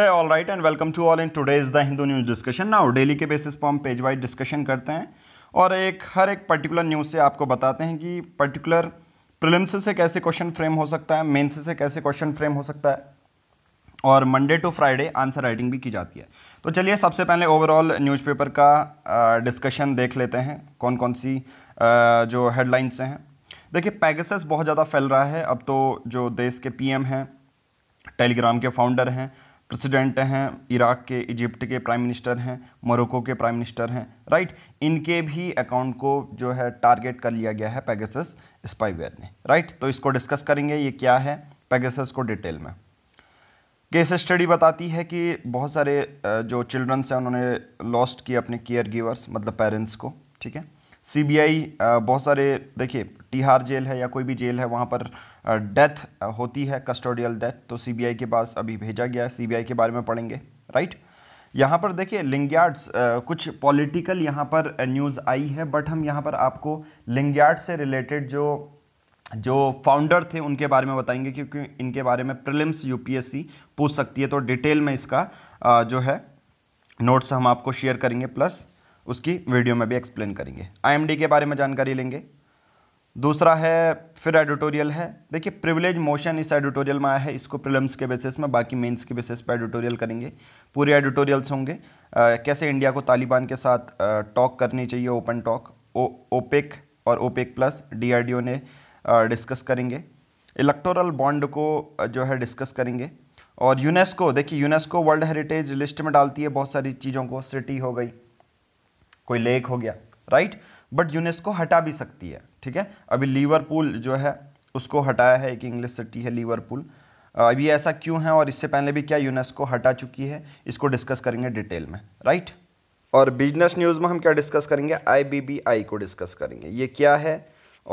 है all right and welcome to all in today is the Hindu news discussion now daily के basis पर हम page wise discussion करते हैं और एक हर एक पर्टिकुलर न्यूज़ से आपको बताते हैं कि पर्टिकुलर प्रिलिम्स से कैसे क्वेश्चन फ्रेम हो सकता है मेन्स से कैसे क्वेश्चन फ्रेम हो सकता है और Monday to Friday answer writing भी की जाती है तो चलिए सबसे पहले ओवरऑल न्यूज़पेपर का डिस्कशन देख लेते हैं कौन कौन सी आ, जो हेडलाइंस हैं देखिए पैगसस बहुत ज़्यादा फैल रहा है अब तो जो देश के पीएम हैं टेलीग्राम के फाउंडर हैं प्रेसिडेंट हैं इराक के इजिप्ट के प्राइम मिनिस्टर हैं मोरक्को के प्राइम मिनिस्टर हैं राइट इनके भी अकाउंट को जो है टारगेट कर लिया गया है पेगेसस स्पाईवेयर ने राइट तो इसको डिस्कस करेंगे ये क्या है पेगेसस को डिटेल में केस स्टडी बताती है कि बहुत सारे जो चिल्ड्रंस हैं उन्होंने लॉस्ट किए अपने केयर गिवर्स मतलब पेरेंट्स को ठीक है सी बहुत सारे देखिए तिहार जेल है या कोई भी जेल है वहाँ पर डेथ होती है कस्टोडियल डेथ तो सीबीआई के पास अभी भेजा गया है सीबीआई के बारे में पढ़ेंगे राइट यहाँ पर देखिए लिंग्यार्ड्स कुछ पॉलिटिकल यहाँ पर न्यूज़ आई है बट हम यहाँ पर आपको लिंग्यार्ड से रिलेटेड जो जो फाउंडर थे उनके बारे में बताएंगे क्योंकि इनके बारे में प्रिलिम्स यूपीएससी पूछ सकती है तो डिटेल में इसका जो है नोट्स हम आपको शेयर करेंगे प्लस उसकी वीडियो में भी एक्सप्लेन करेंगे आईएमडी के बारे में जानकारी लेंगे दूसरा है फिर एडिटोरियल है देखिए प्रिविलेज मोशन इस एडिटोरियल में आया है इसको प्रिलम्स के बेसिस में बाकी मेंस के बेसिस पर एडिटोरियल करेंगे पूरे एडिटोरियल्स होंगे आ, कैसे इंडिया को तालिबान के साथ टॉक करनी चाहिए ओपन टॉक ओपेक और ओपेक प्लस डीआरडीओ ने डिस्कस करेंगे इलेक्टोरल बॉन्ड को जो है डिस्कस करेंगे और यूनेस्को देखिए यूनेस्को वर्ल्ड हेरिटेज लिस्ट में डालती है बहुत सारी चीज़ों को सिटी हो गई कोई लेक हो गया राइट बट यूनेस्को हटा भी सकती है ठीक है अभी लीवरपूल जो है उसको हटाया है एक इंग्लिश सिटी है लीवरपूल अभी ऐसा क्यों है और इससे पहले भी क्या यूनेस्को हटा चुकी है इसको डिस्कस करेंगे डिटेल में राइट और बिजनेस न्यूज़ में हम क्या डिस्कस करेंगे आई को डिस्कस करेंगे ये क्या है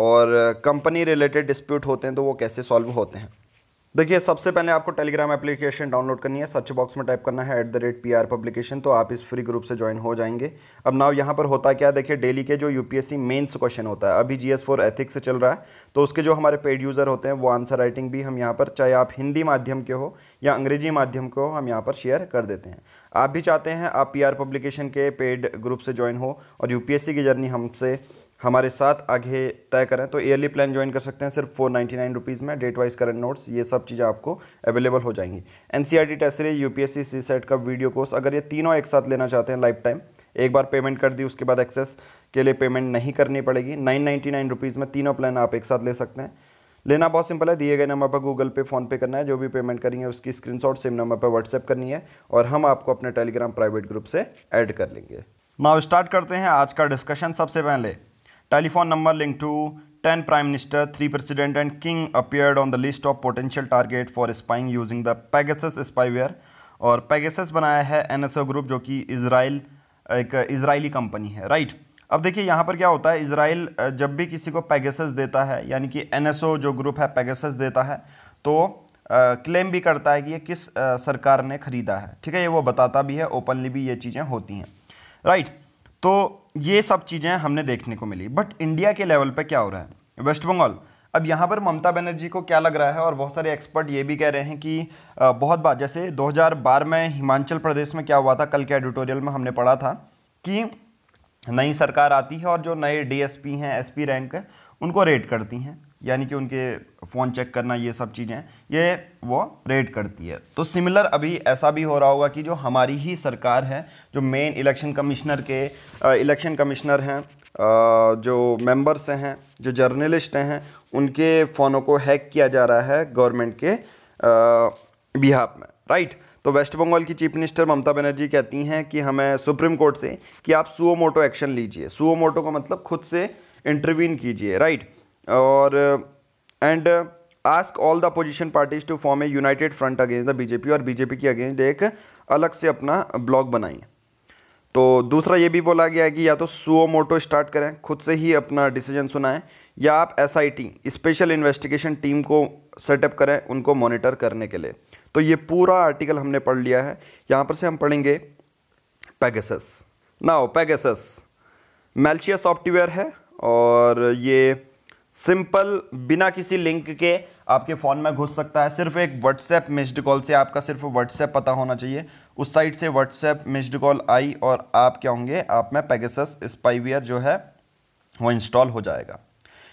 और कंपनी रिलेटेड डिस्प्यूट होते हैं तो वो कैसे सॉल्व होते हैं देखिए सबसे पहले आपको टेलीग्राम एप्लीकेशन डाउनलोड करनी है सर्च बॉक्स में टाइप करना है at the rate P R publication तो आप इस फ्री ग्रुप से ज्वाइन हो जाएंगे अब नाव यहाँ पर होता क्या देखिए डेली के जो यूपीएससी मेंस क्वेश्चन होता है अभी जी एस फोर एथिक्स से चल रहा है तो उसके जो हमारे पेड यूज़र होते हैं वो आंसर राइटिंग भी हम यहाँ पर चाहे आप हिंदी माध्यम के हो या अंग्रेजी माध्यम के हो हम यहाँ पर शेयर कर देते हैं आप भी चाहते हैं आप पी आर पब्लिकेशन के पेड ग्रुप से ज्वाइन हो और यू पी एस सी की जर्नी हमसे हमारे साथ आगे तय करें तो ईयरली प्लान ज्वाइन कर सकते हैं सिर्फ फोर नाइन्टी नाइन रुपीज़ में डेट वाइज करंट नोट्स ये सब चीज़ें आपको अवेलेबल हो जाएंगी N C R T test U P S C CSAT का वीडियो कोर्स अगर ये तीनों एक साथ लेना चाहते हैं लाइफ टाइम एक बार पेमेंट कर दी उसके बाद एक्सेस के लिए पेमेंट नहीं करनी पड़ेगी नाइन नाइन्टी नाइन रुपीज़ में तीनों प्लान आप एक साथ ले सकते हैं लेना बहुत सिंपल है दिए गए नंबर पर गूगल पे फ़ोन पे करना है जो भी पेमेंट करेंगे उसकी स्क्रीनशॉट सेम नंबर पर व्हाट्सएप करनी है और हम आपको अपने टेलीग्राम प्राइवेट ग्रुप से ऐड कर लेंगे नाउ स्टार्ट करते हैं आज का डिस्कशन सबसे पहले Telephone number linked to 10 prime minister, 3 president and king appeared on the list of potential target for spying using the Pegasus spyware और पेगेसस बनाया है एनएसओ ग्रुप जो कि इसराइल एक इसराइली कंपनी है राइट अब देखिए यहाँ पर क्या होता है इसराइल जब भी किसी को पेगेसस देता है यानी कि एनएसओ जो ग्रुप है पेगेसस देता है तो आ, क्लेम भी करता है कि ये किस आ, सरकार ने खरीदा है ठीक है ये वो बताता भी है ओपनली भी ये चीज़ें होती हैं राइट तो ये सब चीज़ें हमने देखने को मिली बट इंडिया के लेवल पर क्या हो रहा है वेस्ट बंगाल अब यहाँ पर ममता बनर्जी को क्या लग रहा है और बहुत सारे एक्सपर्ट ये भी कह रहे हैं कि बहुत बार जैसे 2012 में हिमाचल प्रदेश में क्या हुआ था कल के एडिटोरियल में हमने पढ़ा था कि नई सरकार आती है और जो नए डीएसपी हैं एसपी रैंक उनको रेड करती हैं यानी कि उनके फ़ोन चेक करना ये सब चीज़ें ये वो रेड करती है तो सिमिलर अभी ऐसा भी हो रहा होगा कि जो हमारी ही सरकार है जो मेन इलेक्शन कमिश्नर के इलेक्शन कमिश्नर हैं जो मेंबर्स हैं जो जर्नलिस्ट हैं उनके फ़ोनों को हैक किया जा रहा है गवर्नमेंट के बिहाफ में राइट तो वेस्ट बंगाल की चीफ मिनिस्टर ममता बनर्जी कहती हैं कि हमें सुप्रीम कोर्ट से कि आप सुओ मोटो एक्शन लीजिए सुओ मोटो का मतलब खुद से इंटरवीन कीजिए राइट और and ask all the opposition parties to form a united front against the BJP और बीजेपी के अगेंस्ट एक अलग से अपना ब्लॉक बनाएं तो दूसरा ये भी बोला गया है कि या तो सुओ मोटो स्टार्ट करें खुद से ही अपना डिसीजन सुनाएं या आप S I T special investigation team को सेटअप करें उनको मॉनिटर करने के लिए तो ये पूरा आर्टिकल हमने पढ़ लिया है यहाँ पर से हम पढ़ेंगे पैगसस नाओ पैगसस मेल्शिया सॉफ्टवेयर है और ये सिंपल बिना किसी लिंक के आपके फ़ोन में घुस सकता है सिर्फ एक व्हाट्सएप मिस्ड कॉल से आपका सिर्फ व्हाट्सएप पता होना चाहिए उस साइट से व्हाट्सएप मिस्ड कॉल आई और आप क्या होंगे आप में पैगेसस स्पाइवियर जो है वो इंस्टॉल हो जाएगा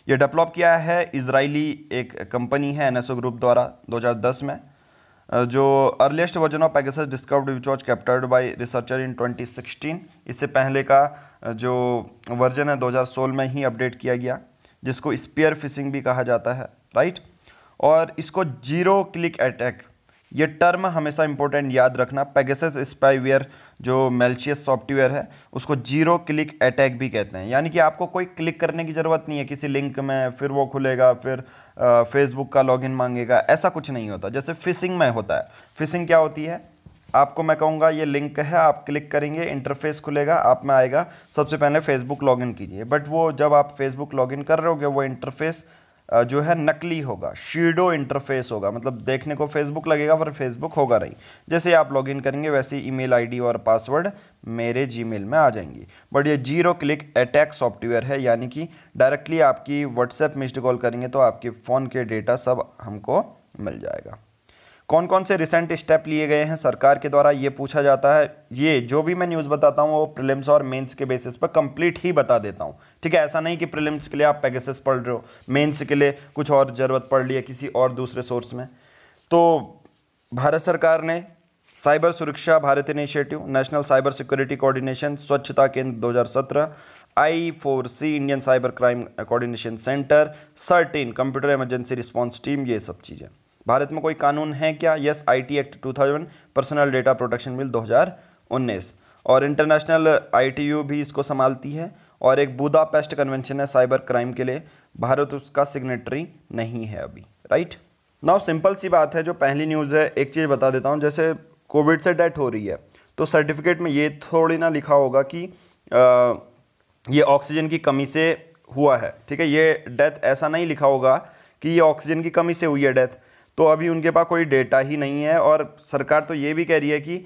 ये डेवलप किया है इसराइली एक कंपनी है एन ग्रुप द्वारा दो में जो earliest version of Pegasus discovered which was captured by researcher in 2016 इससे पहले का जो वर्जन है 2016 में ही अपडेट किया गया जिसको स्पीयर फिशिंग भी कहा जाता है राइट और इसको जीरो क्लिक अटैक ये टर्म हमेशा इंपॉर्टेंट याद रखना पैगेस स्पाईवेयर जो मेल्शियस सॉफ्टवेयर है उसको जीरो क्लिक अटैक भी कहते हैं यानी कि आपको कोई क्लिक करने की ज़रूरत नहीं है किसी लिंक में फिर वो खुलेगा फिर फेसबुक का लॉगिन मांगेगा ऐसा कुछ नहीं होता जैसे फिशिंग में होता है फिशिंग क्या होती है आपको मैं कहूँगा ये लिंक है आप क्लिक करेंगे इंटरफेस खुलेगा आप में आएगा सबसे पहले फेसबुक लॉगिन कीजिए बट वो जब आप फेसबुक लॉगिन कर रहे होगे वो इंटरफेस जो है नकली होगा शीडो इंटरफेस होगा मतलब देखने को फेसबुक लगेगा पर फेसबुक होगा नहीं जैसे आप लॉगिन करेंगे वैसे ईमेल आईडी और पासवर्ड मेरे जीमेल में आ जाएंगी बट ये जीरो क्लिक अटैक सॉफ्टवेयर है यानी कि डायरेक्टली आपकी व्हाट्सएप मिस्ड कॉल करेंगे तो आपके फ़ोन के डेटा सब हमको मिल जाएगा कौन कौन से रिसेंट स्टेप लिए गए हैं सरकार के द्वारा ये पूछा जाता है ये जो भी मैं न्यूज़ बताता हूँ वो प्रिलिम्स और मेंस के बेसिस पर कंप्लीट ही बता देता हूँ ठीक है ऐसा नहीं कि प्रिलिम्स के लिए आप पैगेसिस पढ़ रहे हो मेंस के लिए कुछ और ज़रूरत पड़ रही है किसी और दूसरे सोर्स में तो भारत सरकार ने cyber Suraksha Bharat initiative national cyber security coordination Swachhta Kendra दो I four C Indian cyber crime coordination centre CERT In computer emergency response team ये सब चीज़ें भारत में कोई कानून है क्या yes IT act 2000 personal data protection bill 2019 और इंटरनेशनल आईटीयू भी इसको संभालती है और एक बुदापेस्ट कन्वेंशन है साइबर क्राइम के लिए भारत उसका सिग्नेटरी नहीं है अभी राइट नाउ सिंपल सी बात है जो पहली न्यूज़ है एक चीज़ बता देता हूँ जैसे कोविड से डेथ हो रही है तो सर्टिफिकेट में ये थोड़ी ना लिखा होगा कि आ, ये ऑक्सीजन की कमी से हुआ है ठीक है ये डेथ ऐसा नहीं लिखा होगा कि ये ऑक्सीजन की कमी से हुई है डेथ तो अभी उनके पास कोई डेटा ही नहीं है और सरकार तो ये भी कह रही है कि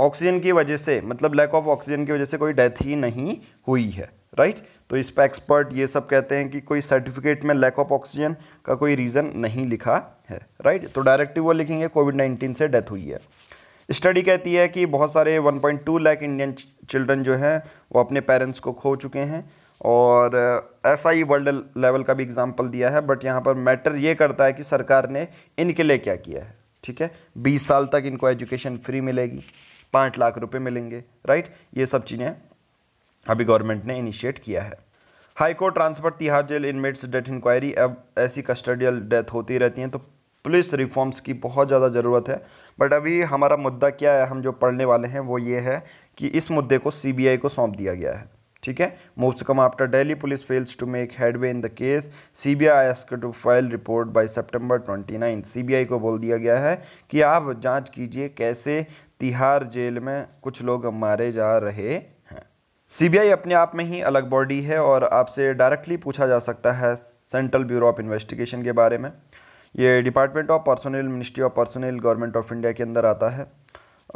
ऑक्सीजन की वजह से मतलब लैक ऑफ ऑक्सीजन की वजह से कोई डेथ ही नहीं हुई है राइट तो इस पर एक्सपर्ट ये सब कहते हैं कि कोई सर्टिफिकेट में लैक ऑफ ऑक्सीजन का कोई रीज़न नहीं लिखा है राइट तो डायरेक्टिव वो लिखेंगे कोविड नाइन्टीन से डेथ हुई है स्टडी कहती है कि बहुत सारे 1.2 लाख इंडियन चिल्ड्रन जो हैं वो अपने पेरेंट्स को खो चुके हैं और ऐसा ही वर्ल्ड लेवल का भी एग्ज़ाम्पल दिया है बट यहाँ पर मैटर ये करता है कि सरकार ने इनके लिए क्या किया है ठीक है बीस साल तक इनको एजुकेशन फ्री मिलेगी पाँच लाख रुपए मिलेंगे राइट ये सब चीज़ें अभी गवर्नमेंट ने इनिशिएट किया है high court transfer Tihar jail inmates death inquiry अब ऐसी कस्टडियल डेथ होती रहती हैं तो पुलिस रिफॉर्म्स की बहुत ज़्यादा ज़रूरत है बट अभी हमारा मुद्दा क्या है हम जो पढ़ने वाले हैं वो ये है कि इस मुद्दे को सीबीआई को सौंप दिया गया है ठीक है Mousakam after Delhi police fails to make headway in the case CBI asked to file report by September 29 CBI को बोल दिया गया है कि आप जांच कीजिए कैसे तिहाड़ जेल में कुछ लोग मारे जा रहे हैं सीबीआई अपने आप में ही अलग बॉडी है और आपसे डायरेक्टली पूछा जा सकता है सेंट्रल ब्यूरो ऑफ इन्वेस्टिगेशन के बारे में ये department of personnel ministry of personnel government of India के अंदर आता है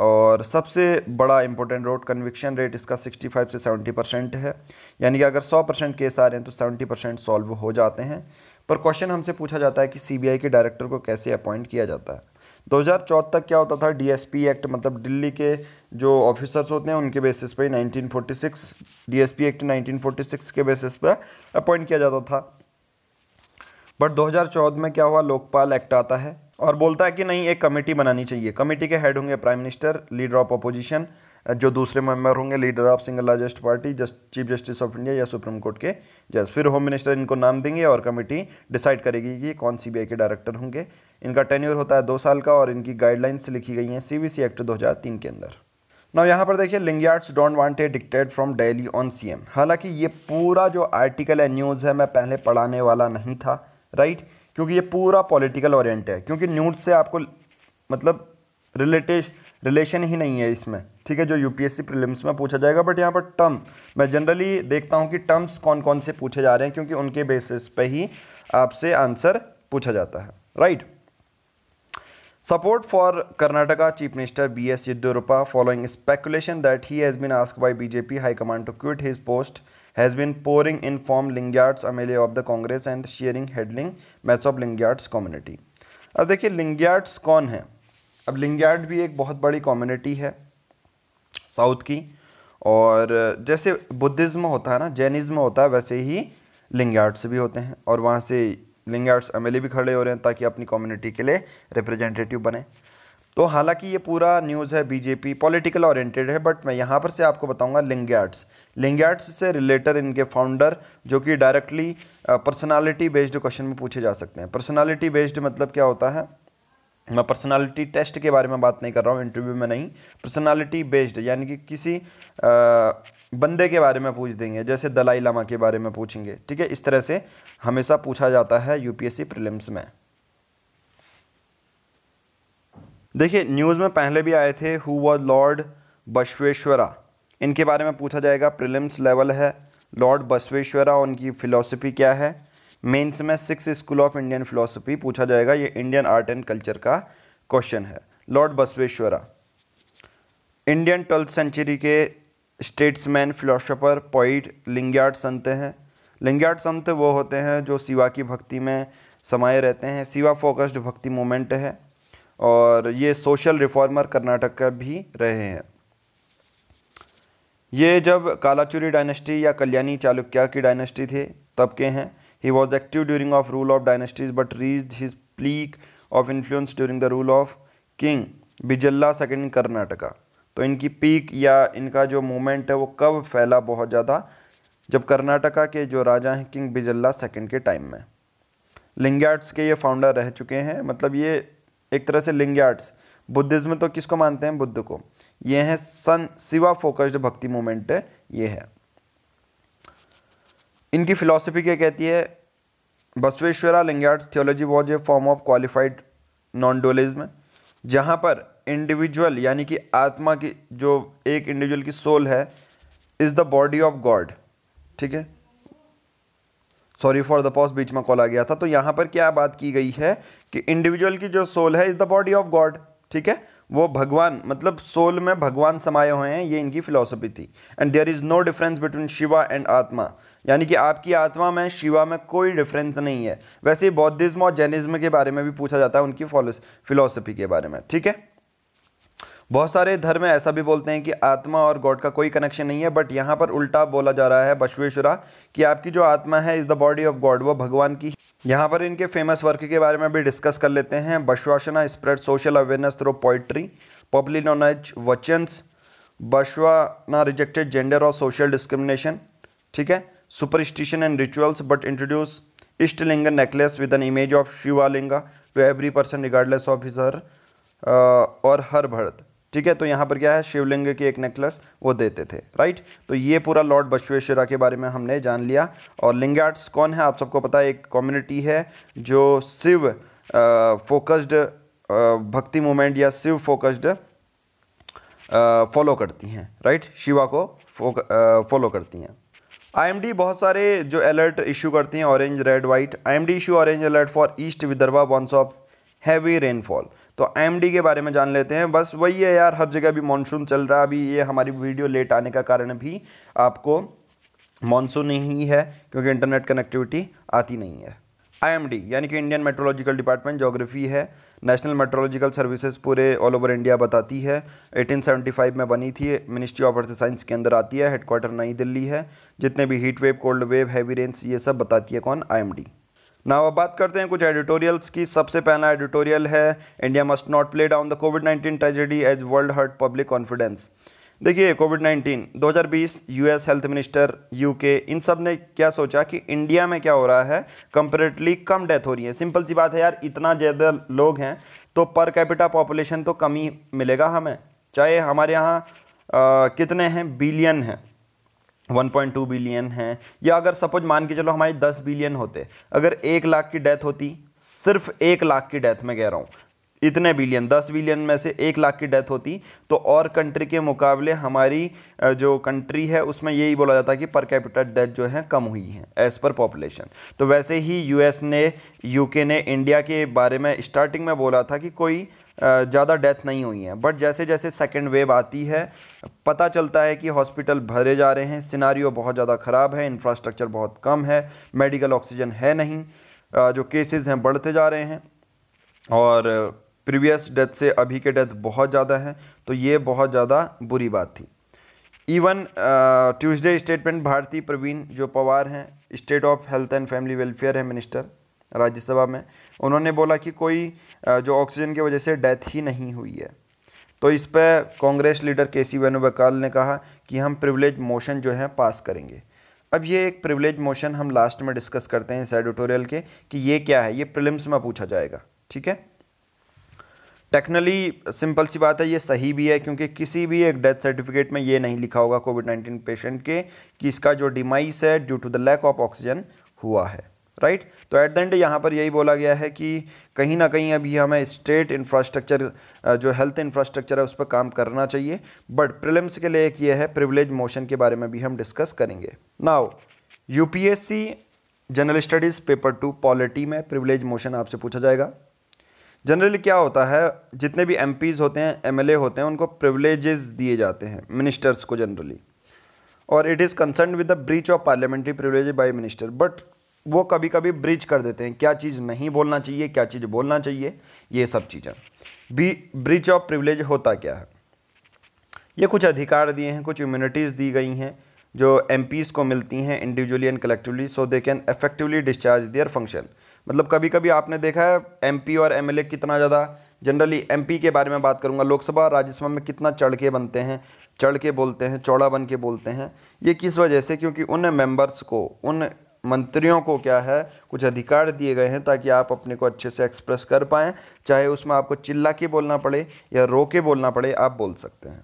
और सबसे बड़ा इंपॉर्टेंट रोड कन्विक्शन रेट इसका 65 से 70 परसेंट है यानी कि अगर 100 परसेंट केस आ रहे हैं तो 70 परसेंट सॉल्व हो जाते हैं पर क्वेश्चन हमसे पूछा जाता है कि सीबीआई के डायरेक्टर को कैसे अपॉइंट किया जाता है 2004 तक क्या होता था डीएसपी एक्ट मतलब दिल्ली के जो ऑफिसर्स होते हैं उनके बेसिस पर नाइनटीन फोर्टी एक्ट नाइनटीन के बेसिस पे अपॉइंट किया जाता था बट दो में क्या हुआ लोकपाल एक्ट आता है और बोलता है कि नहीं एक कमेटी बनानी चाहिए कमेटी के हेड होंगे prime minister leader of opposition जो दूसरे मेंबर होंगे leader of single largest party just chief justice of India या सुप्रीम कोर्ट के जज फिर होम मिनिस्टर इनको नाम देंगे और कमेटी डिसाइड करेगी कि कौन सी के डायरेक्टर होंगे इनका टेन्यूर होता है दो साल का और इनकी गाइडलाइंस लिखी गई हैं सी एक्ट दो के अंदर ना यहाँ पर देखिए Lingayats don't want a diktat from Delhi on CM हालांकि ये पूरा जो आर्टिकल है न्यूज़ है मैं पहले पढ़ाने वाला नहीं था राइट right? क्योंकि ये पूरा पॉलिटिकल ओरिएंट है क्योंकि न्यूट से आपको मतलब रिलेटेड रिलेशन ही नहीं है इसमें ठीक है जो यूपीएससी प्रीलिम्स में पूछा जाएगा बट यहाँ पर टर्म मैं जनरली देखता हूँ कि टर्म्स कौन कौन से पूछे जा रहे हैं क्योंकि उनके बेसिस पे ही आपसे आंसर पूछा जाता है right right? Support for Karnataka Chief Minister B.S. Yedurappa following speculation that he has been asked by BJP High Command to quit his post has been pouring in from Lingyards Amelia of the Congress and sharing headling much of Lingayats community अब देखिए लिंग्यार्ड्स कौन है अब लिंग्यार्ड भी एक बहुत बड़ी community है साउथ की और जैसे बुद्धिज़्म होता है ना जैनिज़्म होता है वैसे ही लिंग्यार्ड्स भी होते हैं और वहाँ से लिंगार्ड्स एम भी खड़े हो रहे हैं ताकि अपनी कम्युनिटी के लिए रिप्रेजेंटेटिव बने तो हालांकि ये पूरा न्यूज़ है बीजेपी पॉलिटिकल ओरिएंटेड है बट मैं यहाँ पर से आपको बताऊँगा लिंगार्ड्स लिंगार्ड्स से रिलेटेड इनके फाउंडर जो कि डायरेक्टली पर्सनैलिटी बेस्ड क्वेश्चन में पूछे जा सकते हैं पर्सनैलिटी बेस्ड मतलब क्या होता है मैं पर्सनालिटी टेस्ट के बारे में बात नहीं कर रहा हूँ इंटरव्यू में नहीं पर्सनालिटी बेस्ड यानी कि किसी आ, बंदे के बारे में पूछ देंगे जैसे दलाई लामा के बारे में पूछेंगे ठीक है इस तरह से हमेशा पूछा जाता है यूपीएससी प्रीलिम्स में देखिए न्यूज़ में पहले भी आए थे हु वॉज लॉर्ड बसवेश्वरा इनके बारे में पूछा जाएगा प्रिलिम्स लेवल है लॉर्ड बसवेश्वरा उनकी फ़िलोसफी क्या है मेंस में six school of Indian philosophy पूछा जाएगा ये इंडियन आर्ट एंड कल्चर का क्वेश्चन है lord Basaveshwara Indian twelfth century के स्टेट्समैन फिलोसोफर पॉइट लिंग्याट संत हैं लिंग्याट संत वो होते हैं जो शिवा की भक्ति में समाये रहते हैं शिवा फोकस्ड भक्ति मोमेंट है और ये सोशल रिफॉर्मर कर्नाटक का भी रहे हैं ये जब कालाचुरी डायनेस्टी या कल्याणी चालुक्या की डायनेस्टी थे तब के हैं He was active during of rule of dynasties but reached his peak of influence during the rule of King second second Karnataka तो इनकी पीक या इनका जो मूवमेंट है वो कब फैला बहुत ज़्यादा जब कर्नाटका के जो राजा हैं किंग बिजल्ला सेकंड के टाइम में लिंग्याट्स के ये फाउंडर रह चुके हैं मतलब ये एक तरह से लिंग्याट्स बुद्धिज़्म तो किसको मानते हैं बुद्ध को ये हैं सन शिवा फोकस्ड भक्ति मूवमेंट है ये है इनकी फिलॉसफी क्या कहती है Basaveshwara Lingayats theology was a form of qualified non dualism जहाँ पर इंडिविजुअल यानी कि आत्मा की जो एक इंडिविजुअल की सोल है is the body of God ठीक है सॉरी फॉर द पॉस बीच में कॉल आ गया था तो यहाँ पर क्या बात की गई है कि इंडिविजुअल की जो सोल है is the body of God ठीक है वो भगवान मतलब सोल में भगवान समाये हुए हैं ये इनकी फिलॉसफी थी and there is no difference between Shiva and atma यानी कि आपकी आत्मा में शिवा में कोई डिफरेंस नहीं है वैसे बौद्धिज्म और जैनिज्म के बारे में भी पूछा जाता है उनकी फिलोसफी के बारे में ठीक है बहुत सारे धर्म ऐसा भी बोलते हैं कि आत्मा और गॉड का कोई कनेक्शन नहीं है बट यहाँ पर उल्टा बोला जा रहा है बश्वेश्वरा कि आपकी जो आत्मा है is the body of God वो भगवान की यहाँ पर इनके फेमस वर्क के बारे में भी डिस्कस कर लेते हैं Basavanna spread social awareness through poetry public knowledge vachans Basavanna rejected gender और सोशल डिस्क्रिमिनेशन ठीक है superstition and rituals but introduce Ishtalinga necklace with an image of Shiva Linga to every person regardless of his और हर भर्त ठीक है तो यहाँ पर क्या है शिवलिंग की एक नेकलेस वो देते थे राइट तो ये पूरा लॉर्ड बश्वेश्वरा के बारे में हमने जान लिया और लिंग आर्ट्स कौन है आप सबको पता है एक कम्युनिटी है जो Shiva focused uh, uh, bhakti movement या शिव फोकस्ड फॉलो uh, करती हैं राइट शिवा को फॉलो करती हैं आईएमडी बहुत सारे जो अलर्ट इशू करती हैं orange red white IMD issue orange alert for east Vidarbha once of heavy rainfall तो आईएमडी के बारे में जान लेते हैं बस वही है यार हर जगह भी मानसून चल रहा है अभी ये हमारी वीडियो लेट आने का कारण भी आपको मानसून ही है क्योंकि इंटरनेट कनेक्टिविटी आती नहीं है आई यानी कि इंडियन मेट्रोलॉजिकल डिपार्टमेंट जोग्राफी है नेशनल मेट्रोलॉजिकल सर्विसेज पूरे ऑल ओवर इंडिया बताती है 1875 में बनी थी मिनिस्ट्री ऑफ अर्थ साइंस के अंदर आती है हेडक्वार्टर नई दिल्ली है जितने भी heat wave cold wave heavy rains ये सब बताती है कौन आईएमडी ना अब बात करते हैं कुछ एडिटोरियल्स की सबसे पहला एडिटोरियल है India must not play down the covid nineteen tragedy as world hurt public confidence देखिए covid 19 2020 US health minister UK इन सब ने क्या सोचा कि इंडिया में क्या हो रहा है कंपेरेटिवली कम डेथ हो रही है सिंपल सी बात है यार इतना ज़्यादा लोग हैं तो पर कैपिटा पॉपुलेशन तो कम ही मिलेगा हमें चाहे हमारे यहाँ कितने हैं बिलियन हैं 1.2 बिलियन हैं या अगर सपोज मान के चलो हमारे 10 बिलियन होते अगर एक लाख की डेथ होती सिर्फ एक लाख की डेथ में कह रहा हूँ इतने बिलियन दस बिलियन में से एक लाख की डेथ होती तो और कंट्री के मुकाबले हमारी जो कंट्री है उसमें यही बोला जाता है कि पर कैपिटल डेथ जो है कम हुई है एज़ पर पॉपुलेशन तो वैसे ही यूएस ने यूके ने इंडिया के बारे में स्टार्टिंग में बोला था कि कोई ज़्यादा डेथ नहीं हुई है बट जैसे जैसे सेकेंड वेव आती है पता चलता है कि हॉस्पिटल भरे जा रहे हैं सिनारियो बहुत ज़्यादा ख़राब है इंफ्रास्ट्रक्चर बहुत कम है मेडिकल ऑक्सीजन है नहीं जो केसेज हैं बढ़ते जा रहे हैं और प्रीवियस डेथ से अभी के डेथ बहुत ज़्यादा हैं तो ये बहुत ज़्यादा बुरी बात थी even Tuesday statement Bharati Praveen जो पवार हैं state of health and family welfare है मिनिस्टर राज्यसभा में उन्होंने बोला कि कोई uh, जो ऑक्सीजन की वजह से डेथ ही नहीं हुई है तो इस पर कांग्रेस लीडर के सी वेणुगोपाल ने कहा कि हम प्रिविलेज मोशन जो है पास करेंगे अब ये एक प्रिविलेज मोशन हम लास्ट में डिस्कस करते हैं इस एडिटोरियल के कि ये क्या है ये प्रिलिम्स में पूछा जाएगा ठीक है टेक्नली सिंपल सी बात है ये सही भी है क्योंकि किसी भी एक डेथ सर्टिफिकेट में ये नहीं लिखा होगा कोविड नाइन्टीन पेशेंट के कि इसका जो डिमाइस है due to the lack of oxygen हुआ है राइट right? तो एट द एंड यहाँ पर यही बोला गया है कि कहीं ना कहीं अभी हमें स्टेट इंफ्रास्ट्रक्चर जो हेल्थ इंफ्रास्ट्रक्चर है उस पर काम करना चाहिए बट प्रिलिम्स के लिए एक ये है प्रिविलेज मोशन के बारे में भी हम डिस्कस करेंगे now UPSC general studies paper two polity में प्रिविलेज मोशन आपसे पूछा जाएगा जनरली क्या होता है जितने भी एम होते हैं एम होते हैं उनको प्रिवलेजेस दिए जाते हैं मिनिस्टर्स को जनरली और it is concern with the breach of parliamentary privilege by minister but वो कभी कभी ब्रीच कर देते हैं क्या चीज़ नहीं बोलना चाहिए क्या चीज़ बोलना चाहिए ये सब चीज़ें बी ब्रीच ऑफ प्रिवलेज होता क्या है ये कुछ अधिकार दिए हैं कुछ इम्यूनिटीज़ दी गई हैं जो एम को मिलती हैं individually and collectively so they can effectively discharge their function मतलब कभी कभी आपने देखा है एमपी और एमएलए कितना ज़्यादा जनरली एमपी के बारे में बात करूंगा लोकसभा राज्यसभा में कितना चढ़ के बनते हैं चढ़ के बोलते हैं चौड़ा बन के बोलते हैं ये किस वजह से क्योंकि उन मेंबर्स को उन मंत्रियों को क्या है कुछ अधिकार दिए गए हैं ताकि आप अपने को अच्छे से एक्सप्रेस कर पाएँ चाहे उसमें आपको चिल्ला के बोलना पड़े या रो के बोलना पड़े आप बोल सकते हैं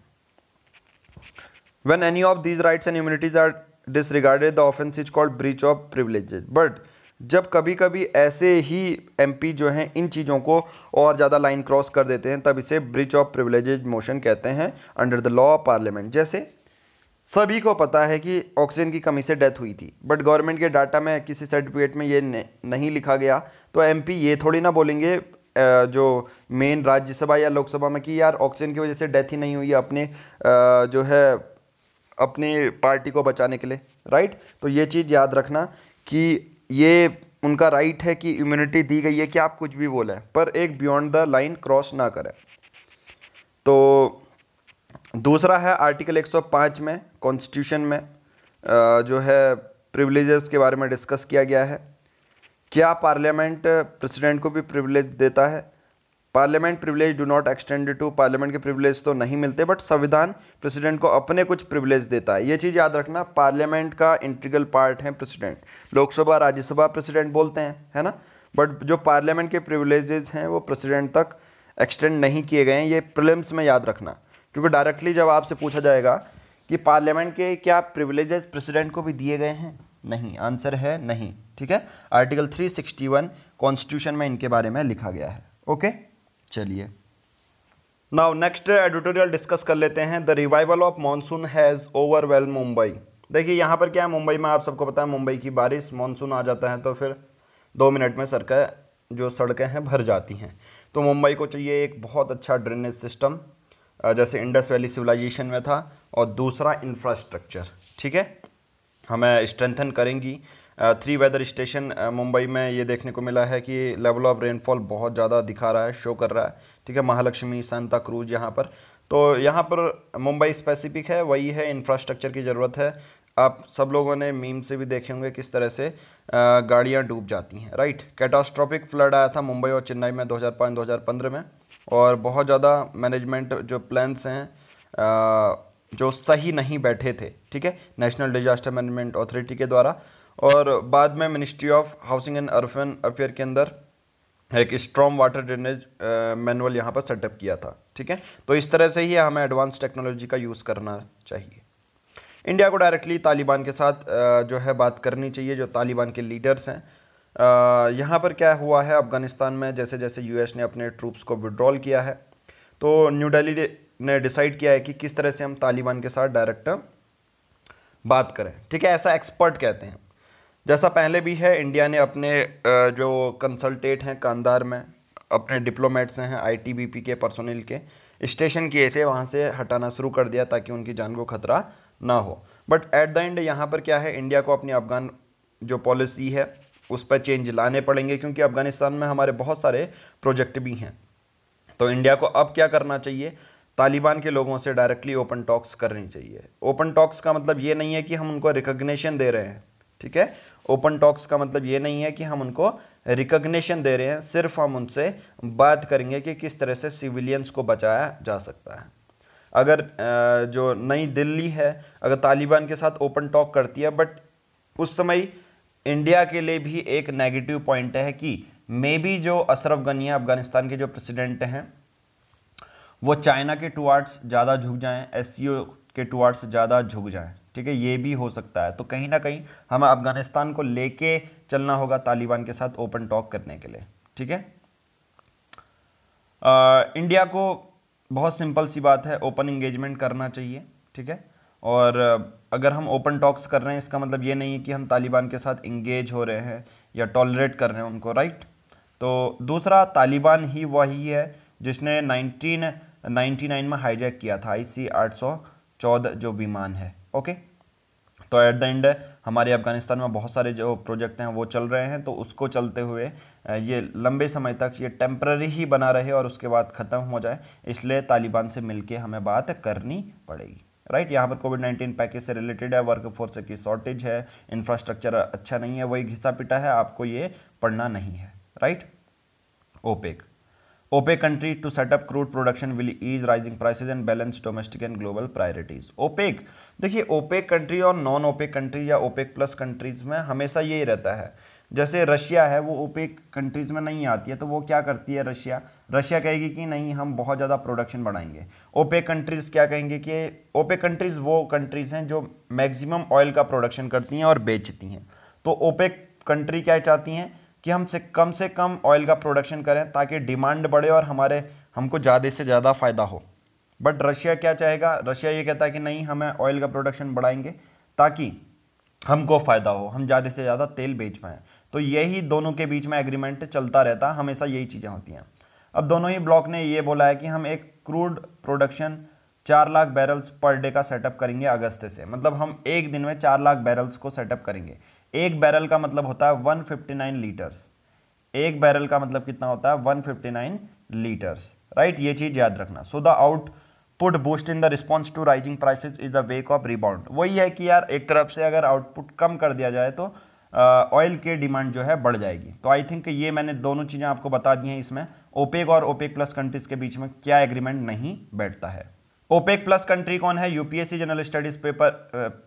when any of these rights and immunities are disregarded the offence is called breach of privileges but जब कभी कभी ऐसे ही एमपी जो हैं इन चीज़ों को और ज़्यादा लाइन क्रॉस कर देते हैं तब इसे ब्रिच ऑफ प्रिविलेज मोशन कहते हैं under the law of parliament जैसे सभी को पता है कि ऑक्सीजन की कमी से डेथ हुई थी बट गवर्नमेंट के डाटा में किसी सर्टिफिकेट में ये नहीं लिखा गया तो पी ये थोड़ी ना बोलेंगे जो मेन राज्यसभा या लोकसभा में कि यार ऑक्सीजन की वजह से डेथ ही नहीं हुई अपने जो है अपनी पार्टी को बचाने के लिए राइट तो ये चीज़ याद रखना कि ये उनका राइट है कि इम्यूनिटी दी गई है कि आप कुछ भी बोलें पर एक बियॉन्ड द लाइन क्रॉस ना करें तो दूसरा है आर्टिकल 105 में कॉन्स्टिट्यूशन में जो है प्रिविलेजेस के बारे में डिस्कस किया गया है क्या पार्लियामेंट प्रेसिडेंट को भी प्रिविलेज देता है parliament privilege do not extend to parliament के प्रिविलेज तो नहीं मिलते बट संविधान प्रेसिडेंट को अपने कुछ प्रिविलेज देता है ये चीज़ याद रखना पार्लियामेंट का इंटीग्रल पार्ट है प्रेसिडेंट लोकसभा राज्यसभा प्रेसिडेंट बोलते हैं है ना बट जो पार्लियामेंट के प्रिविलेजेज हैं वो प्रेसिडेंट तक एक्सटेंड नहीं किए गए हैं ये प्रिलिम्स में याद रखना क्योंकि डायरेक्टली जब आपसे पूछा जाएगा कि पार्लियामेंट के क्या प्रिविलेजेस प्रेसिडेंट को भी दिए गए हैं नहीं आंसर है नहीं ठीक है आर्टिकल 361 कॉन्स्टिट्यूशन में इनके बारे में लिखा गया है ओके okay? चलिए नाउ नेक्स्ट एडिटोरियल डिस्कस कर लेते हैं the revival of monsoon has overwhelm Mumbai देखिए यहाँ पर क्या है मुंबई में आप सबको पता है मुंबई की बारिश मानसून आ जाता है तो फिर दो मिनट में सड़कें जो सड़कें हैं भर जाती हैं तो मुंबई को चाहिए एक बहुत अच्छा ड्रेनेज सिस्टम जैसे इंडस वैली सिविलाइजेशन में था और दूसरा इंफ्रास्ट्रक्चर ठीक है हमें स्ट्रेंथन करेंगी थ्री वेदर स्टेशन मुंबई में ये देखने को मिला है कि लेवल ऑफ रेनफॉल बहुत ज़्यादा दिखा रहा है शो कर रहा है ठीक है महालक्ष्मी सांता क्रूज यहाँ पर तो यहाँ पर मुंबई स्पेसिफिक है वही है इंफ्रास्ट्रक्चर की ज़रूरत है आप सब लोगों ने मीम से भी देखे होंगे किस तरह से uh, गाड़ियाँ डूब जाती हैं राइट कैटास्ट्रॉफिक फ्लड आया था मुंबई और चेन्नई में 2005-2015 में और बहुत ज़्यादा मैनेजमेंट जो प्लान्स हैं uh, जो सही नहीं बैठे थे ठीक है नेशनल डिजास्टर मैनेजमेंट अथॉरिटी के द्वारा और बाद में ministry of housing and urban affair के अंदर एक स्ट्रॉम वाटर ड्रेनेज मैनुअल यहाँ पर सेटअप किया था ठीक है तो इस तरह से ही हमें एडवांस टेक्नोलॉजी का यूज़ करना चाहिए इंडिया को डायरेक्टली तालिबान के साथ जो है बात करनी चाहिए जो तालिबान के लीडर्स हैं यहाँ पर क्या हुआ है अफ़गानिस्तान में जैसे जैसे यूएस ने अपने ट्रूप्स को विड्रॉल किया है तो न्यू दिल्ली ने डिसाइड किया है कि किस तरह से हम तालिबान के साथ डायरेक्ट बात करें ठीक है ऐसा एक्सपर्ट कहते हैं जैसा पहले भी है इंडिया ने अपने जो कंसल्टेट हैं कांदार में अपने डिप्लोमेट्स हैं आईटीबीपी के पर्सोनल के स्टेशन किए थे वहाँ से हटाना शुरू कर दिया ताकि उनकी जान को खतरा ना हो बट एट द एंड यहाँ पर क्या है इंडिया को अपनी अफगान जो पॉलिसी है उस पर चेंज लाने पड़ेंगे क्योंकि अफगानिस्तान में हमारे बहुत सारे प्रोजेक्ट भी हैं तो इंडिया को अब क्या करना चाहिए तालिबान के लोगों से डायरेक्टली ओपन टॉक्स करनी चाहिए ओपन टॉक्स का मतलब ये नहीं है कि हम उनको रिकग्नेशन दे रहे हैं ठीक है ओपन टॉक्स का मतलब ये नहीं है कि हम उनको रिकग्निशन दे रहे हैं सिर्फ हम उनसे बात करेंगे कि किस तरह से सिविलियंस को बचाया जा सकता है अगर जो नई दिल्ली है अगर तालिबान के साथ ओपन टॉक करती है बट उस समय इंडिया के लिए भी एक नेगेटिव पॉइंट है कि मे बी जो अशरफ गनी अफगानिस्तान के जो प्रेसिडेंट हैं वो चाइना के टुवार्ड्स ज़्यादा झुक जाएं एस के टुवार्ड्स ज़्यादा झुक जाएं ठीक है ये भी हो सकता है तो कहीं ना कहीं हमें अफगानिस्तान को लेके चलना होगा तालिबान के साथ ओपन टॉक करने के लिए ठीक है इंडिया को बहुत सिंपल सी बात है ओपन इंगेजमेंट करना चाहिए ठीक है और अगर हम ओपन टॉक्स कर रहे हैं इसका मतलब ये नहीं है कि हम तालिबान के साथ इंगेज हो रहे हैं या टॉलरेट कर रहे हैं उनको राइट तो दूसरा तालिबान ही वही है जिसने 1999 में हाईजैक किया था आई सी जो विमान है ओके तो एट द एंड हमारे अफगानिस्तान में बहुत सारे जो प्रोजेक्ट हैं वो चल रहे हैं तो उसको चलते हुए ये लंबे समय तक ये टेम्प्ररी ही बना रहे और उसके बाद ख़त्म हो जाए इसलिए तालिबान से मिलके हमें बात करनी पड़ेगी राइट यहाँ पर कोविड नाइन्टीन पैकेज से रिलेटेड है वर्क फोर्स की शॉर्टेज है इंफ्रास्ट्रक्चर अच्छा नहीं है वही घिसा पिटा है आपको ये पढ़ना नहीं है right OPEC OPEC country to set up crude production will ease rising prices and balance domestic and global priorities OPEC देखिए ओपेक कंट्री और नॉन ओपेक कंट्री या ओपेक प्लस कंट्रीज़ में हमेशा यही रहता है जैसे रशिया है वो ओपेक कंट्रीज़ में नहीं आती है तो वो क्या करती है रशिया रशिया कहेगी कि नहीं हम बहुत ज़्यादा प्रोडक्शन बढ़ाएंगे ओपेक कंट्रीज़ क्या कहेंगे कि ओपेक कंट्रीज़ वो कंट्रीज़ हैं जो मैक्सिमम ऑयल का प्रोडक्शन करती हैं और बेचती हैं तो ओपेक कंट्री क्या चाहती हैं कि हम से कम से कम ऑयल का प्रोडक्शन करें ताकि डिमांड बढ़े और हमारे हमको ज़्यादा से ज़्यादा फ़ायदा हो बट रशिया क्या चाहेगा रशिया ये कहता है कि नहीं हमें ऑयल का प्रोडक्शन बढ़ाएंगे ताकि हमको फ़ायदा हो हम ज़्यादा से ज़्यादा तेल बेच पाएँ तो यही दोनों के बीच में एग्रीमेंट चलता रहता हमेशा यही चीज़ें होती हैं अब दोनों ही ब्लॉक ने ये बोला है कि हम एक क्रूड प्रोडक्शन चार लाख बैरल्स पर डे का सेटअप करेंगे अगस्त से मतलब हम एक दिन में चार लाख बैरल्स को सेटअप करेंगे एक बैरल का मतलब होता है 159 लीटर्स एक बैरल का मतलब कितना होता है 159 लीटर्स राइट ये चीज़ याद रखना so the output boost in the response to rising prices is the wake of rebound वही है कि यार एक तरफ से अगर आउटपुट कम कर दिया जाए तो ऑयल के डिमांड जो है बढ़ जाएगी तो आई थिंक ये मैंने दोनों चीज़ें आपको बता दी हैं इसमें ओपेक और ओपेक प्लस कंट्रीज़ के बीच में क्या एग्रीमेंट नहीं बैठता है ओपेक प्लस कंट्री कौन है UPSC general studies paper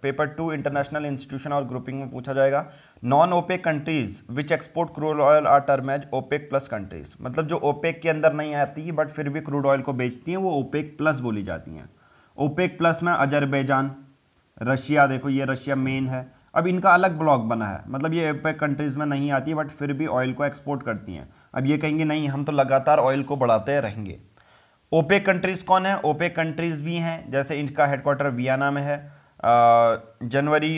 paper two international institution और ग्रुपिंग में पूछा जाएगा non OPEC countries which export crude oil are term as OPEC plus countries मतलब जो ओपेक के अंदर नहीं आती है बट फिर भी क्रूड ऑयल को बेचती हैं वो ओपेक प्लस बोली जाती हैं ओपेक प्लस में अजरबैजान रशिया देखो ये रशिया मेन है अब इनका अलग ब्लॉक बना है मतलब ये ओपेक कंट्रीज़ में नहीं आती बट फिर भी ऑयल को एक्सपोर्ट करती हैं अब ये कहेंगे नहीं हम तो लगातार ऑयल को बढ़ाते रहेंगे ओपेक कंट्रीज़ कौन है ओपेक कंट्रीज़ भी हैं जैसे इनका हेडक्वार्टर वियना में है जनवरी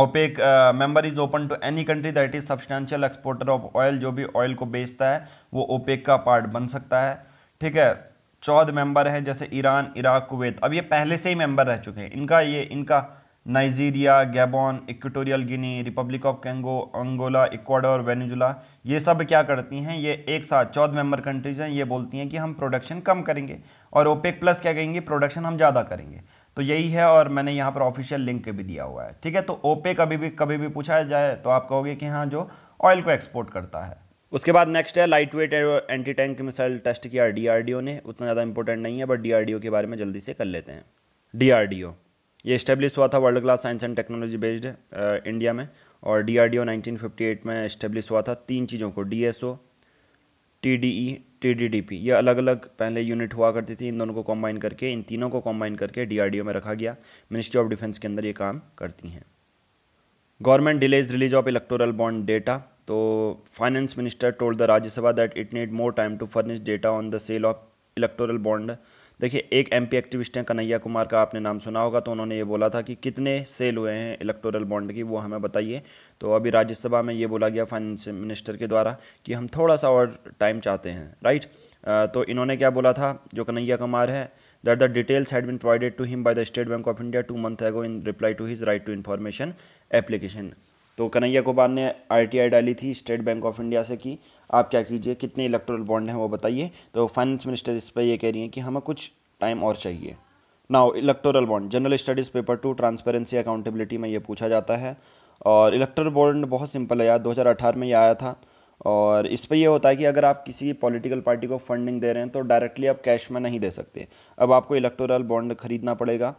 OPEC member is open to any country that is substantial exporter of oil जो भी ऑयल को बेचता है वो ओपेक का पार्ट बन सकता है ठीक है चौदह मेंबर हैं जैसे ईरान इराक कुवैत अब ये पहले से ही मेंबर रह चुके हैं इनका ये इनका Nigeria Gabon Equatorial Guinea Republic of Congo Angola Ecuador Venezuela ये सब क्या करती हैं ये एक साथ चौदह मेंबर कंट्रीज हैं ये बोलती हैं कि हम प्रोडक्शन कम करेंगे और ओपेक प्लस क्या कहेंगे प्रोडक्शन हम ज़्यादा करेंगे तो यही है और मैंने यहाँ पर ऑफिशियल लिंक भी दिया हुआ है ठीक है तो ओपेक अभी भी कभी भी पूछा जाए तो आप कहोगे कि हाँ जो ऑयल को एक्सपोर्ट करता है उसके बाद नेक्स्ट है light weight anti tank missile test किया डी ने उतना ज़्यादा इंपॉर्टेंट नहीं है बट डी के बारे में जल्दी से कर लेते हैं डी ये इस्टेब्लिश हुआ था world class science and technology based India में और D R D O nineteen fifty eight में इस्टेब्लिश हुआ था तीन चीज़ों को D S O T D E T D D P ये अलग अलग पहले यूनिट हुआ करती थी इन दोनों को कॉम्बाइन करके इन तीनों को कॉम्बाइन करके डी में रखा गया मिनिस्ट्री ऑफ डिफेंस के अंदर ये काम करती हैं government delays release of electoral bond data तो finance minister told the Rajya Sabha that it need more time to furnish data on the sale of electoral bond देखिए एक एमपी एक्टिविस्ट हैं कन्हैया कुमार का आपने नाम सुना होगा तो उन्होंने ये बोला था कि कितने सेल हुए हैं इलेक्टोरल बॉन्ड की वो हमें बताइए तो अभी राज्यसभा में ये बोला गया फाइनेंस मिनिस्टर के द्वारा कि हम थोड़ा सा और टाइम चाहते हैं राइट तो इन्होंने क्या बोला था जो कन्हैया कुमार है that the details had been provided to him by the State Bank of India two month ago in reply to his right to information application तो कन्हैया कुमार ने आर डाली थी स्टेट बैंक ऑफ इंडिया से की आप क्या कीजिए कितने इलेक्ट्रल बॉन्ड हैं वो बताइए तो फाइनेंस मिनिस्टर इस पर यह कह रही हैं कि हमें कुछ टाइम और चाहिए now electoral bond general studies paper two transparency accountability में ये पूछा जाता है और इलेक्टोरल बॉन्ड बहुत सिंपल है यार 2018 में ये आया था और इस पर यह होता है कि अगर आप किसी पॉलिटिकल पार्टी को फंडिंग दे रहे हैं तो डायरेक्टली आप कैश में नहीं दे सकते अब आपको इलेक्टोरल बॉन्ड खरीदना पड़ेगा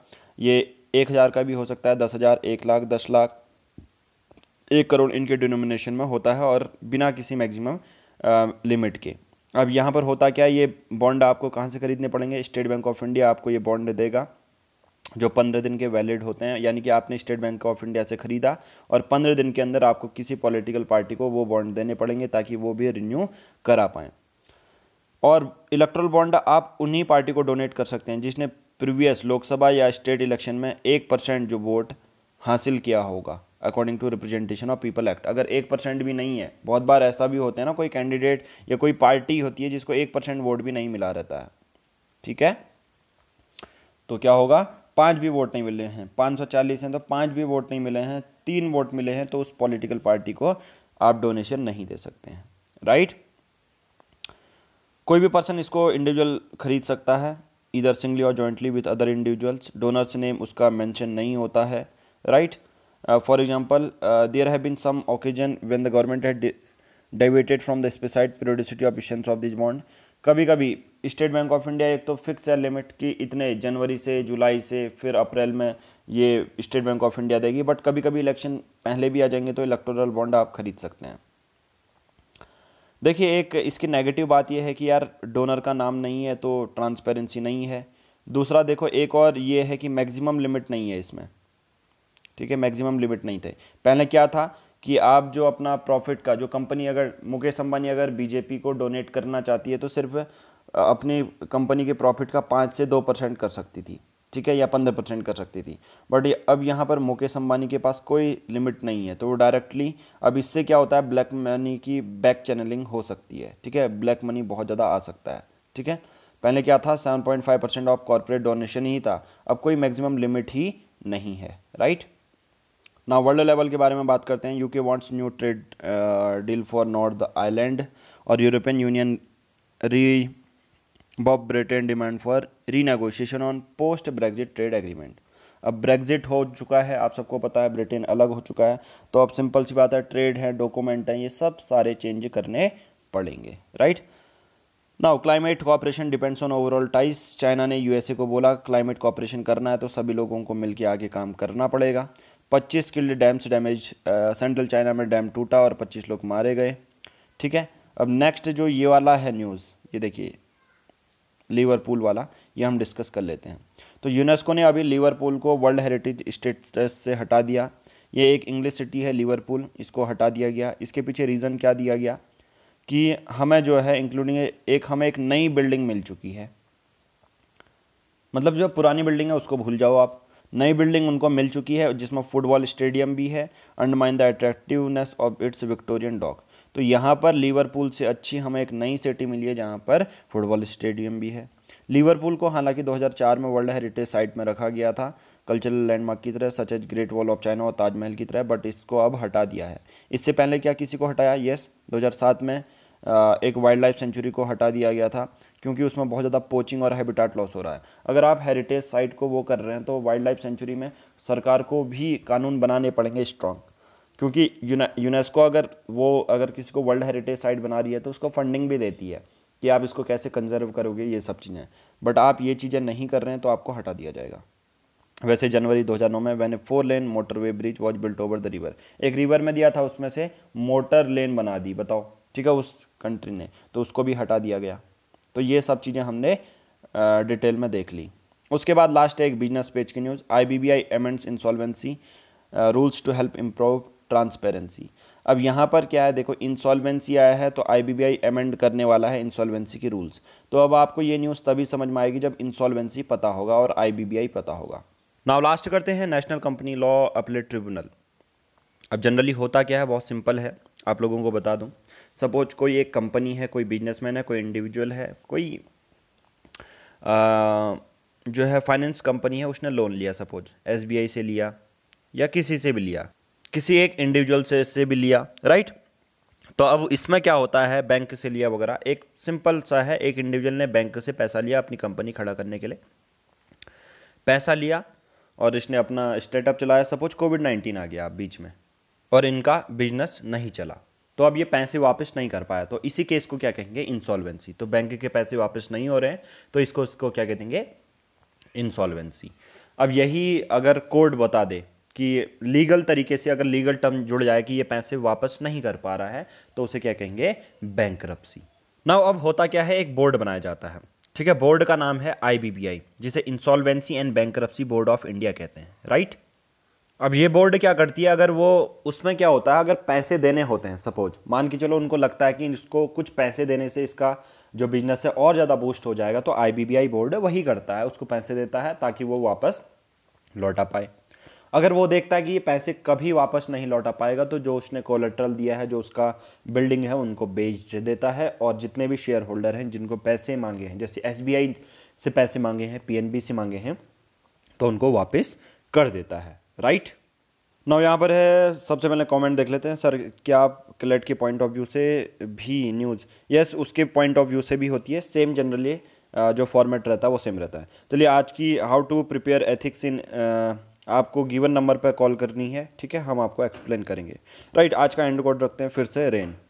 ये एक हज़ार का भी हो सकता है दस हज़ार एक लाख दस लाख एक करोड़ इनके डिनोमिनेशन में होता है और बिना किसी मैक्सिमम लिमिट के अब यहाँ पर होता क्या ये बॉन्ड आपको कहाँ से खरीदने पड़ेंगे स्टेट बैंक ऑफ इंडिया आपको ये बॉन्ड देगा जो पंद्रह दिन के वैलिड होते हैं यानी कि आपने स्टेट बैंक ऑफ इंडिया से ख़रीदा और पंद्रह दिन के अंदर आपको किसी पॉलिटिकल पार्टी को वो बॉन्ड देने पड़ेंगे ताकि वो भी रिन्यू करा पाएँ और इलेक्ट्रल बॉन्ड आप उन्हीं पार्टी को डोनेट कर सकते हैं जिसने प्रीवियस लोकसभा या स्टेट इलेक्शन में एक परसेंट जो वोट हासिल किया होगा according to representation of people act अगर एक परसेंट भी नहीं है बहुत बार ऐसा भी होता है ना कोई कैंडिडेट या कोई पार्टी होती है जिसको एक परसेंट वोट भी नहीं मिला रहता है ठीक है तो क्या होगा पांच भी वोट नहीं मिले हैं पाँच सौ चालीस हैं तो पांच भी वोट नहीं मिले हैं तीन वोट मिले हैं तो उस पॉलिटिकल पार्टी को आप डोनेशन नहीं दे सकते हैं राइट कोई भी पर्सन इसको इंडिविजुअल खरीद सकता है इधर सिंगली और jointly with other individuals donors name उसका मैंशन नहीं होता है right for example there have been some occasion when the government had deviated from the specified periodicity of issuance of this bond कभी कभी स्टेट बैंक ऑफ इंडिया एक तो fix है limit कि इतने जनवरी से जुलाई से फिर अप्रैल में ये स्टेट बैंक ऑफ इंडिया देगी बट कभी कभी इलेक्शन पहले भी आ जाएंगे तो इलेक्टोरल बॉन्ड आप खरीद सकते हैं देखिए एक इसकी नेगेटिव बात यह है कि यार डोनर का नाम नहीं है तो ट्रांसपेरेंसी नहीं है दूसरा देखो एक और ये है कि मैक्सिमम लिमिट नहीं है इसमें ठीक है मैक्सिमम लिमिट नहीं थे पहले क्या था कि आप जो अपना प्रॉफिट का जो कंपनी अगर मुकेश अंबानी अगर बीजेपी को डोनेट करना चाहती है तो सिर्फ अपनी कंपनी के प्रॉफिट का पाँच से दो परसेंट कर सकती थी ठीक है या पंद्रह परसेंट कर सकती थी बट अब यहाँ पर मुकेश अंबानी के पास कोई लिमिट नहीं है तो वो डायरेक्टली अब इससे क्या होता है ब्लैक मनी की बैक चैनलिंग हो सकती है ठीक है ब्लैक मनी बहुत ज़्यादा आ सकता है ठीक है पहले क्या था seven point five percent of corporate donation ही था अब कोई मैक्सिमम लिमिट ही नहीं है राइट ना वर्ल्ड लेवल के बारे में बात करते हैं UK wants new trade deal for north island और European Union rebuff Britain demand for renegotiation on post Brexit trade agreement अब ब्रेग्जिट हो चुका है आप सबको पता है ब्रिटेन अलग हो चुका है तो अब सिंपल सी बात है ट्रेड है डॉक्यूमेंट है ये सब सारे चेंज करने पड़ेंगे right now climate cooperation depends on overall ties China ने यूएसए को बोला क्लाइमेट कॉपरेशन करना है तो सभी लोगों को मिलकर आगे काम करना पड़ेगा 25 किल्ड डैम से डैमेज सेंट्रल चाइना में डैम टूटा और 25 लोग मारे गए ठीक है अब नेक्स्ट जो ये वाला है न्यूज़ ये देखिए लिवरपूल वाला ये हम डिस्कस कर लेते हैं तो यूनेस्को ने अभी लिवरपूल को वर्ल्ड हेरिटेज स्टेट से हटा दिया ये एक इंग्लिश सिटी है लिवरपूल इसको हटा दिया गया इसके पीछे रीज़न क्या दिया गया कि हमें जो है इंक्लूडिंग एक हमें एक नई बिल्डिंग मिल चुकी है मतलब जो पुरानी बिल्डिंग है उसको भूल जाओ आप नई बिल्डिंग उनको मिल चुकी है जिसमें फुटबॉल स्टेडियम भी है undermine the attractiveness of its Victorian dock तो यहाँ पर लीवरपूल से अच्छी हमें एक नई सिटी मिली है जहाँ पर फुटबॉल स्टेडियम भी है लीवरपूल को हालांकि 2004 में वर्ल्ड हेरिटेज साइट में रखा गया था कल्चरल लैंडमार्क की तरह such as great wall of China और ताजमहल की तरह बट इसको अब हटा दिया है इससे पहले क्या किसी को हटाया यस yes, 2007 में एक वाइल्ड लाइफ सेंचुरी को हटा दिया गया था क्योंकि उसमें बहुत ज़्यादा पोचिंग और हैबिटाट लॉस हो रहा है अगर आप हेरिटेज साइट को वो कर रहे हैं तो वाइल्ड लाइफ सेंचुरी में सरकार को भी कानून बनाने पड़ेंगे स्ट्रॉन्ग क्योंकि यूनेस्को अगर वो अगर किसी को वर्ल्ड हेरिटेज साइट बना रही है तो उसको फंडिंग भी देती है कि आप इसको कैसे कंजर्व करोगे ये सब चीज़ें बट आप ये चीज़ें नहीं कर रहे हैं तो आपको हटा दिया जाएगा वैसे जनवरी 2009 में when four lane motorway bridge was built over the river एक रिवर में दिया था उसमें से मोटर लेन बना दी बताओ ठीक है उस कंट्री ने तो उसको भी हटा दिया गया तो ये सब चीज़ें हमने डिटेल में देख ली उसके बाद लास्ट है एक बिजनेस पेज की news I B B I amends insolvency rules to help improve transparency अब यहाँ पर क्या है देखो इंसॉल्वेंसी आया है तो I B B I amend करने वाला है इंसॉल्वेंसी की रूल्स तो अब आपको ये न्यूज़ तभी समझ में आएगी जब इंसॉल्वेंसी पता होगा और आई बी बी आई पता होगा नाउ लास्ट करते हैं national company law appellate tribunal अब जनरली होता क्या है बहुत सिंपल है आप लोगों को बता दूँ सपोज कोई एक कंपनी है कोई बिजनेसमैन है कोई इंडिविजुअल है कोई आ, जो है फाइनेंस कंपनी है उसने लोन लिया सपोज एस से लिया या किसी से भी लिया किसी एक इंडिविजुअल से से भी लिया राइट तो अब इसमें क्या होता है बैंक से लिया वगैरह एक सिंपल सा है एक इंडिविजुअल ने बैंक से पैसा लिया अपनी कंपनी खड़ा करने के लिए पैसा लिया और इसने अपना स्टेटअप चलाया सपोज कोविड नाइन्टीन आ गया बीच में और इनका बिजनेस नहीं चला तो अब ये पैसे वापस नहीं कर पाया तो इसी केस को क्या कहेंगे इंसॉल्वेंसी तो बैंक के पैसे वापस नहीं हो रहे हैं तो इसको इसको क्या कह देंगे इंसॉल्वेंसी अब यही अगर कोर्ट बता दे कि लीगल तरीके से अगर लीगल टर्म जुड़ जाए कि ये पैसे वापस नहीं कर पा रहा है तो उसे क्या कहेंगे बैंक ना अब होता क्या है एक बोर्ड बनाया जाता है ठीक है बोर्ड का नाम है आई जिसे insolvency and bank board of India कहते हैं राइट अब ये बोर्ड क्या करती है अगर वो उसमें क्या होता है अगर पैसे देने होते हैं सपोज मान के चलो उनको लगता है कि इसको कुछ पैसे देने से इसका जो बिजनेस है और ज़्यादा बूस्ट हो जाएगा तो आई बोर्ड वही करता है उसको पैसे देता है ताकि वो वापस लौटा पाए अगर वो देखता है कि ये पैसे कभी वापस नहीं लौटा पाएगा तो जो उसने कोलेट्रल दिया है जो उसका बिल्डिंग है उनको बेच देता है और जितने भी शेयर होल्डर हैं जिनको पैसे मांगे हैं जैसे एस से पैसे मांगे हैं पी से मांगे हैं तो उनको वापस कर देता है राइट ना यहाँ पर है सबसे पहले कमेंट देख लेते हैं सर क्या आप क्लेट के पॉइंट ऑफ व्यू से भी न्यूज़ यस उसके पॉइंट ऑफ व्यू से भी होती है सेम जनरली जो फॉर्मेट रहता है वो सेम रहता है चलिए तो आज की हाउ टू प्रिपेयर एथिक्स इन आपको गिवन नंबर पर कॉल करनी है ठीक है हम आपको एक्सप्लेन करेंगे राइट right, आज का एंड कोड रखते हैं फिर से रेन